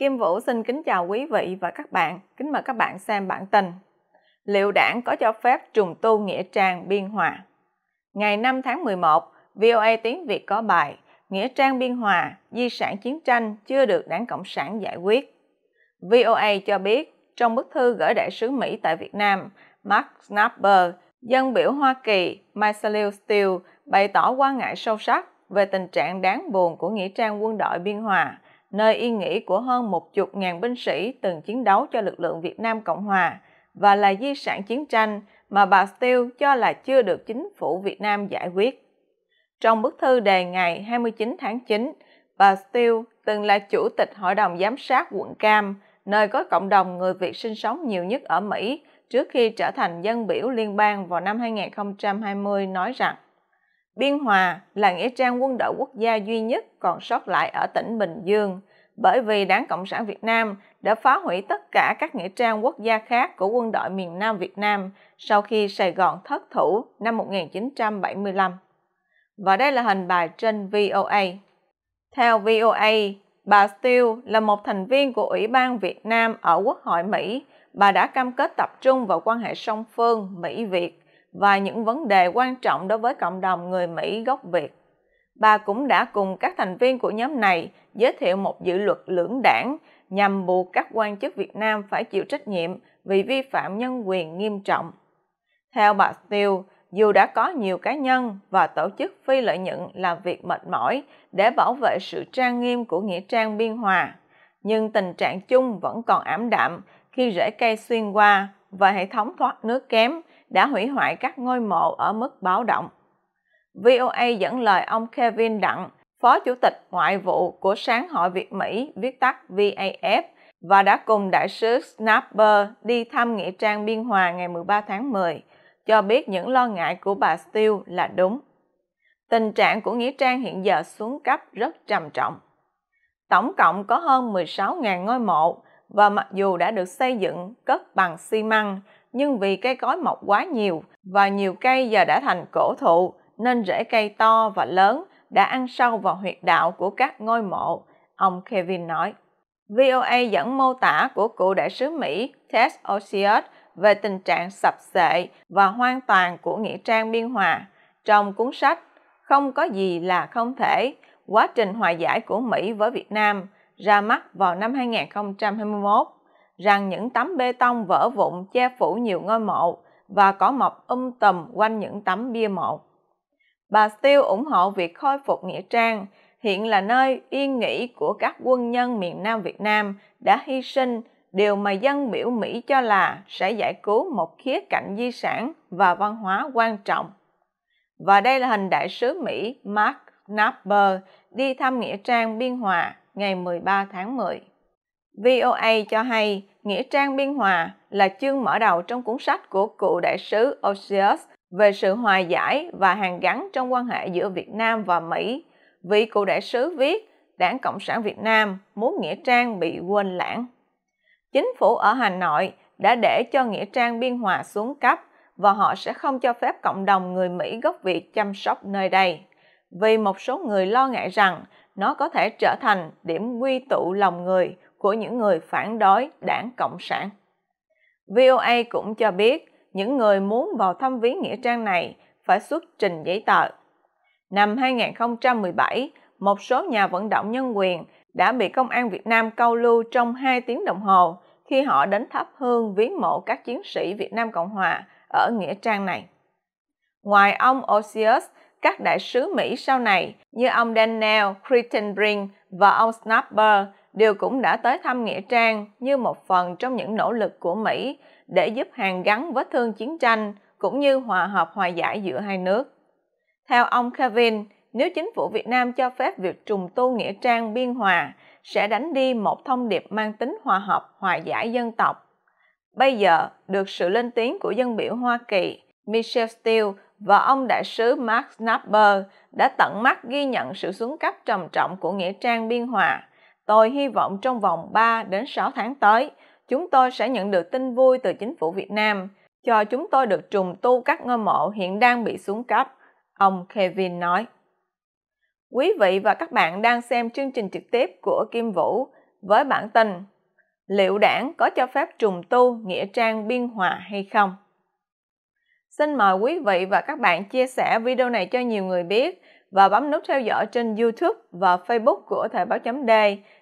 Kim Vũ xin kính chào quý vị và các bạn, kính mời các bạn xem bản tin. Liệu đảng có cho phép trùng tu Nghĩa Trang Biên Hòa? Ngày 5 tháng 11, VOA Tiếng Việt có bài Nghĩa Trang Biên Hòa, di sản chiến tranh chưa được đảng Cộng sản giải quyết. VOA cho biết, trong bức thư gửi đại sứ Mỹ tại Việt Nam, Mark Snapper, dân biểu Hoa Kỳ Marcellus Steele bày tỏ quan ngại sâu sắc về tình trạng đáng buồn của Nghĩa Trang quân đội Biên Hòa – nơi yên nghỉ của hơn một chục ngàn binh sĩ từng chiến đấu cho lực lượng Việt Nam Cộng Hòa và là di sản chiến tranh mà bà Steele cho là chưa được chính phủ Việt Nam giải quyết. Trong bức thư đề ngày 29 tháng 9, bà Steele từng là chủ tịch Hội đồng Giám sát quận Cam, nơi có cộng đồng người Việt sinh sống nhiều nhất ở Mỹ trước khi trở thành dân biểu liên bang vào năm 2020 nói rằng Biên Hòa là nghĩa trang quân đội quốc gia duy nhất còn sót lại ở tỉnh Bình Dương, bởi vì Đảng Cộng sản Việt Nam đã phá hủy tất cả các nghĩa trang quốc gia khác của quân đội miền Nam Việt Nam sau khi Sài Gòn thất thủ năm 1975. Và đây là hình bài trên VOA. Theo VOA, bà Steele là một thành viên của Ủy ban Việt Nam ở Quốc hội Mỹ. Bà đã cam kết tập trung vào quan hệ song phương Mỹ-Việt và những vấn đề quan trọng đối với cộng đồng người Mỹ gốc Việt. Bà cũng đã cùng các thành viên của nhóm này giới thiệu một dự luật lưỡng đảng nhằm buộc các quan chức Việt Nam phải chịu trách nhiệm vì vi phạm nhân quyền nghiêm trọng. Theo bà Steele, dù đã có nhiều cá nhân và tổ chức phi lợi nhuận làm việc mệt mỏi để bảo vệ sự trang nghiêm của nghĩa trang biên hòa, nhưng tình trạng chung vẫn còn ảm đạm khi rễ cây xuyên qua và hệ thống thoát nước kém đã hủy hoại các ngôi mộ ở mức báo động. VOA dẫn lời ông Kevin Đặng, Phó Chủ tịch Ngoại vụ của Sáng hội Việt Mỹ, viết tắt VAF, và đã cùng đại sứ Snapper đi thăm Nghĩa trang Biên Hòa ngày 13 tháng 10, cho biết những lo ngại của bà Steele là đúng. Tình trạng của Nghĩa trang hiện giờ xuống cấp rất trầm trọng. Tổng cộng có hơn 16.000 ngôi mộ và mặc dù đã được xây dựng cất bằng xi măng, nhưng vì cây cối mọc quá nhiều và nhiều cây giờ đã thành cổ thụ nên rễ cây to và lớn đã ăn sâu vào huyệt đạo của các ngôi mộ, ông Kevin nói. VOA dẫn mô tả của cựu đại sứ Mỹ Ted Osius về tình trạng sập sệ và hoang toàn của Nghĩa trang Biên Hòa trong cuốn sách Không có gì là không thể, quá trình hòa giải của Mỹ với Việt Nam ra mắt vào năm 2021 rằng những tấm bê tông vỡ vụn che phủ nhiều ngôi mộ và có mọc um tùm quanh những tấm bia mộ. Bà Steele ủng hộ việc khôi phục Nghĩa Trang, hiện là nơi yên nghỉ của các quân nhân miền Nam Việt Nam đã hy sinh, điều mà dân biểu Mỹ cho là sẽ giải cứu một khía cạnh di sản và văn hóa quan trọng. Và đây là hình đại sứ Mỹ Mark Knapper đi thăm Nghĩa Trang Biên Hòa ngày 13 tháng 10. VOA cho hay Nghĩa trang Biên Hòa là chương mở đầu trong cuốn sách của cựu đại sứ Osius về sự hòa giải và hàn gắn trong quan hệ giữa Việt Nam và Mỹ. Vị cựu đại sứ viết Đảng Cộng sản Việt Nam muốn Nghĩa Trang bị quên lãng. Chính phủ ở Hà Nội đã để cho Nghĩa Trang Biên Hòa xuống cấp và họ sẽ không cho phép cộng đồng người Mỹ gốc Việt chăm sóc nơi đây. Vì một số người lo ngại rằng nó có thể trở thành điểm quy tụ lòng người của những người phản đối đảng Cộng sản. VOA cũng cho biết những người muốn vào thăm viếng Nghĩa Trang này phải xuất trình giấy tờ. Năm 2017, một số nhà vận động nhân quyền đã bị công an Việt Nam câu lưu trong 2 tiếng đồng hồ khi họ đến thắp hương viếng mộ các chiến sĩ Việt Nam Cộng Hòa ở Nghĩa Trang này. Ngoài ông Osius, các đại sứ Mỹ sau này như ông Daniel Crittenbrink và ông Snapper đều cũng đã tới thăm Nghĩa Trang như một phần trong những nỗ lực của Mỹ để giúp Hàn gắn vết thương chiến tranh cũng như hòa hợp hòa giải giữa hai nước. Theo ông Kevin, nếu chính phủ Việt Nam cho phép việc trùng tu Nghĩa Trang Biên Hòa sẽ đánh đi một thông điệp mang tính hòa hợp hòa giải dân tộc. Bây giờ, được sự lên tiếng của dân biểu Hoa Kỳ, Michelle Steele và ông đại sứ Mark Snapper đã tận mắt ghi nhận sự xuống cấp trầm trọng của Nghĩa Trang Biên Hòa – Tôi hy vọng trong vòng 3 đến 6 tháng tới, chúng tôi sẽ nhận được tin vui từ chính phủ Việt Nam cho chúng tôi được trùng tu các ngôi mộ hiện đang bị xuống cấp, ông Kevin nói. Quý vị và các bạn đang xem chương trình trực tiếp của Kim Vũ với bản tin Liệu đảng có cho phép trùng tu Nghĩa Trang Biên Hòa hay không? Xin mời quý vị và các bạn chia sẻ video này cho nhiều người biết và bấm nút theo dõi trên YouTube và Facebook của Thời báo chấm D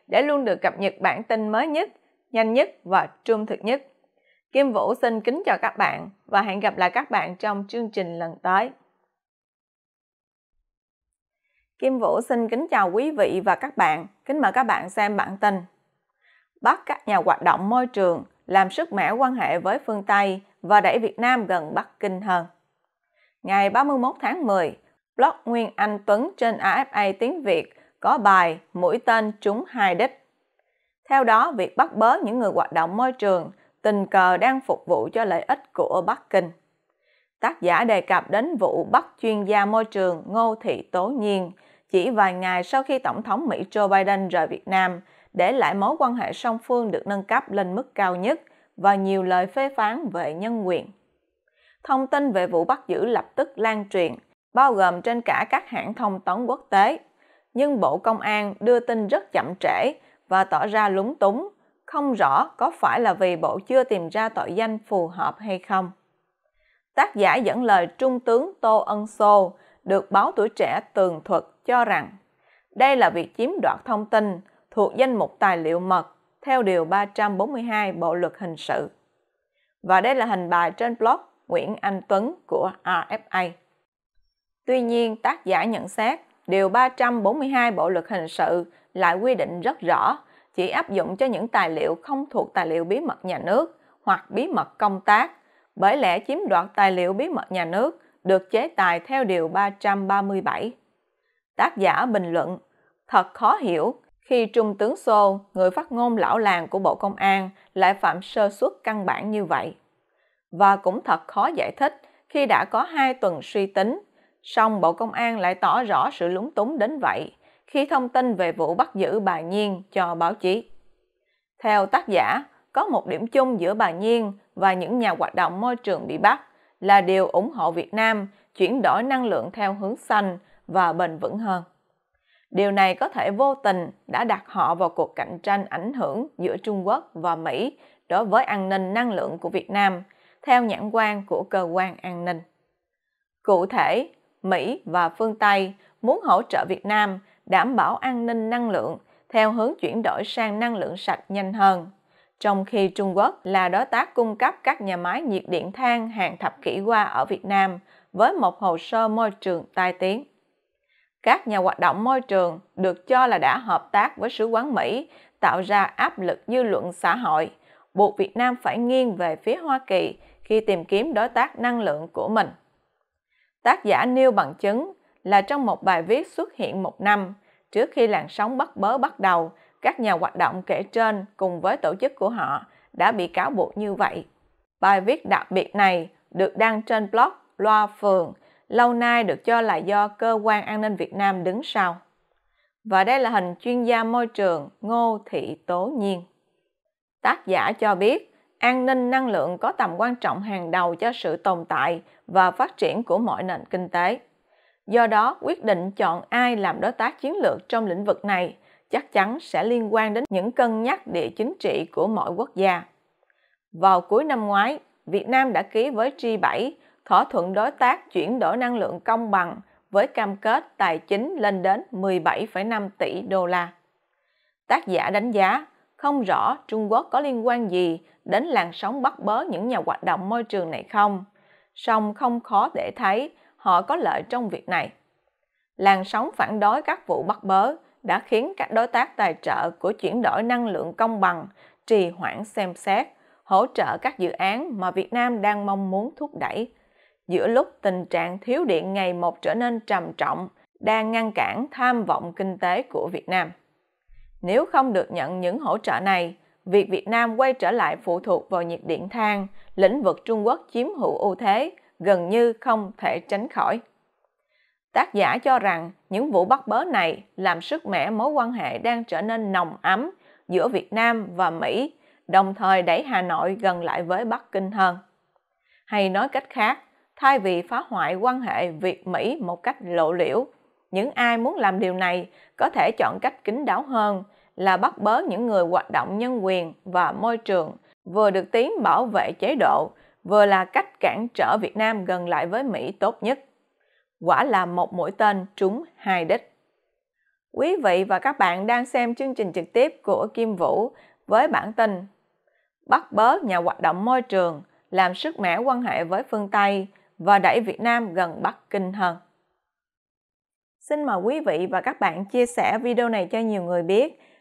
để luôn được cập nhật bản tin mới nhất, nhanh nhất và trung thực nhất. Kim Vũ xin kính chào các bạn và hẹn gặp lại các bạn trong chương trình lần tới. Kim Vũ xin kính chào quý vị và các bạn, kính mời các bạn xem bản tin. Bắt các nhà hoạt động môi trường làm sức mẻ quan hệ với phương Tây và đẩy Việt Nam gần Bắc Kinh hơn. Ngày 31 tháng 10, blog Nguyên Anh Tuấn trên AFA tiếng Việt có bài mũi tên trúng hai đích. Theo đó, việc bắt bớ những người hoạt động môi trường tình cờ đang phục vụ cho lợi ích của Bắc Kinh. Tác giả đề cập đến vụ bắt chuyên gia môi trường Ngô Thị Tố Nhiên chỉ vài ngày sau khi Tổng thống Mỹ Joe Biden rời Việt Nam, để lại mối quan hệ song phương được nâng cấp lên mức cao nhất và nhiều lời phê phán về nhân quyền. Thông tin về vụ bắt giữ lập tức lan truyền, bao gồm trên cả các hãng thông tấn quốc tế nhưng Bộ Công an đưa tin rất chậm trễ và tỏ ra lúng túng, không rõ có phải là vì Bộ chưa tìm ra tội danh phù hợp hay không. Tác giả dẫn lời Trung tướng Tô Ân Sô được báo tuổi trẻ tường thuật cho rằng đây là việc chiếm đoạt thông tin thuộc danh mục tài liệu mật theo Điều 342 Bộ Luật Hình sự. Và đây là hình bài trên blog Nguyễn Anh Tuấn của RFA. Tuy nhiên, tác giả nhận xét Điều 342 Bộ luật hình sự lại quy định rất rõ, chỉ áp dụng cho những tài liệu không thuộc tài liệu bí mật nhà nước hoặc bí mật công tác. Bởi lẽ chiếm đoạt tài liệu bí mật nhà nước được chế tài theo Điều 337. Tác giả bình luận, thật khó hiểu khi Trung tướng Xô, người phát ngôn lão làng của Bộ Công an, lại phạm sơ suất căn bản như vậy. Và cũng thật khó giải thích khi đã có hai tuần suy tính, Song Bộ Công an lại tỏ rõ sự lúng túng đến vậy khi thông tin về vụ bắt giữ bà Nhiên cho báo chí. Theo tác giả, có một điểm chung giữa bà Nhiên và những nhà hoạt động môi trường bị bắt là điều ủng hộ Việt Nam chuyển đổi năng lượng theo hướng xanh và bền vững hơn. Điều này có thể vô tình đã đặt họ vào cuộc cạnh tranh ảnh hưởng giữa Trung Quốc và Mỹ đối với an ninh năng lượng của Việt Nam, theo nhãn quan của cơ quan an ninh. Cụ thể, Mỹ và phương Tây muốn hỗ trợ Việt Nam đảm bảo an ninh năng lượng theo hướng chuyển đổi sang năng lượng sạch nhanh hơn. Trong khi Trung Quốc là đối tác cung cấp các nhà máy nhiệt điện than hàng thập kỷ qua ở Việt Nam với một hồ sơ môi trường tai tiếng. Các nhà hoạt động môi trường được cho là đã hợp tác với Sứ quán Mỹ tạo ra áp lực dư luận xã hội, buộc Việt Nam phải nghiêng về phía Hoa Kỳ khi tìm kiếm đối tác năng lượng của mình. Tác giả nêu bằng chứng là trong một bài viết xuất hiện một năm trước khi làn sóng bắt bớ bắt đầu, các nhà hoạt động kể trên cùng với tổ chức của họ đã bị cáo buộc như vậy. Bài viết đặc biệt này được đăng trên blog Loa Phường, lâu nay được cho là do Cơ quan An ninh Việt Nam đứng sau. Và đây là hình chuyên gia môi trường Ngô Thị Tố Nhiên. Tác giả cho biết, an ninh năng lượng có tầm quan trọng hàng đầu cho sự tồn tại và phát triển của mọi nền kinh tế. Do đó, quyết định chọn ai làm đối tác chiến lược trong lĩnh vực này chắc chắn sẽ liên quan đến những cân nhắc địa chính trị của mọi quốc gia. Vào cuối năm ngoái, Việt Nam đã ký với G7 thỏa thuận đối tác chuyển đổi năng lượng công bằng với cam kết tài chính lên đến 17,5 tỷ đô la. Tác giả đánh giá không rõ Trung Quốc có liên quan gì đến làn sóng bắt bớ những nhà hoạt động môi trường này không? Song không khó để thấy họ có lợi trong việc này. Làn sóng phản đối các vụ bắt bớ đã khiến các đối tác tài trợ của chuyển đổi năng lượng công bằng trì hoãn xem xét, hỗ trợ các dự án mà Việt Nam đang mong muốn thúc đẩy. Giữa lúc tình trạng thiếu điện ngày một trở nên trầm trọng, đang ngăn cản tham vọng kinh tế của Việt Nam. Nếu không được nhận những hỗ trợ này, việc Việt Nam quay trở lại phụ thuộc vào nhiệt điện than, lĩnh vực Trung Quốc chiếm hữu ưu thế gần như không thể tránh khỏi. Tác giả cho rằng những vụ bắt bớ này làm sức mẻ mối quan hệ đang trở nên nồng ấm giữa Việt Nam và Mỹ, đồng thời đẩy Hà Nội gần lại với Bắc Kinh hơn. Hay nói cách khác, thay vì phá hoại quan hệ Việt-Mỹ một cách lộ liễu, những ai muốn làm điều này có thể chọn cách kín đáo hơn – là bắt bớ những người hoạt động nhân quyền và môi trường, vừa được tiếng bảo vệ chế độ, vừa là cách cản trở Việt Nam gần lại với Mỹ tốt nhất. Quả là một mũi tên trúng hai đích. Quý vị và các bạn đang xem chương trình trực tiếp của Kim Vũ với bản tin Bắt bớ nhà hoạt động môi trường, làm sức mẻ quan hệ với phương Tây và đẩy Việt Nam gần Bắc Kinh hơn. Xin mời quý vị và các bạn chia sẻ video này cho nhiều người biết